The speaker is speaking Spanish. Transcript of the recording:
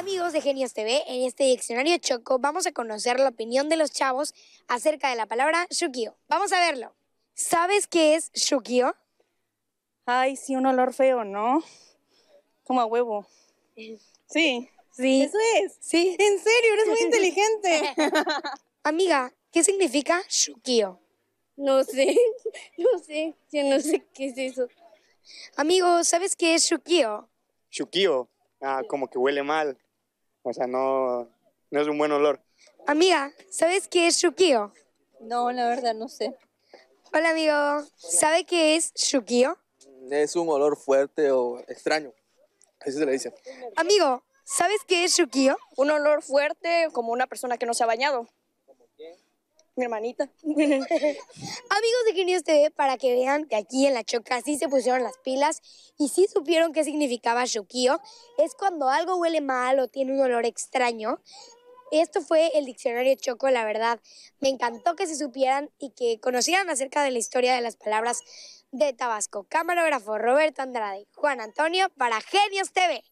Amigos de Genios TV, en este diccionario Choco vamos a conocer la opinión de los chavos acerca de la palabra shukio. Vamos a verlo. ¿Sabes qué es shukio? Ay, sí, un olor feo, ¿no? Como a huevo. Sí. Sí. Eso es. Sí. En serio, eres muy inteligente. Amiga, ¿qué significa shukio? No sé, no sé, yo no sé qué es eso. Amigo, ¿sabes qué es shukio? Shukio. Ah, como que huele mal. O sea, no, es un buen olor. Amiga, ¿sabes qué es shukio? No, la verdad no sé. Hola amigo, ¿sabe qué es shukio? Es un olor fuerte o extraño. Así se le dice. Amigo, ¿sabes qué es shukio? Un olor fuerte como una persona que no se ha bañado. ¿Como mi hermanita. Amigos de Genios TV, para que vean que aquí en La Choca sí se pusieron las pilas y sí supieron qué significaba shukio. es cuando algo huele mal o tiene un olor extraño. Esto fue el diccionario Choco, la verdad. Me encantó que se supieran y que conocieran acerca de la historia de las palabras de Tabasco. Camarógrafo Roberto Andrade, Juan Antonio para Genios TV.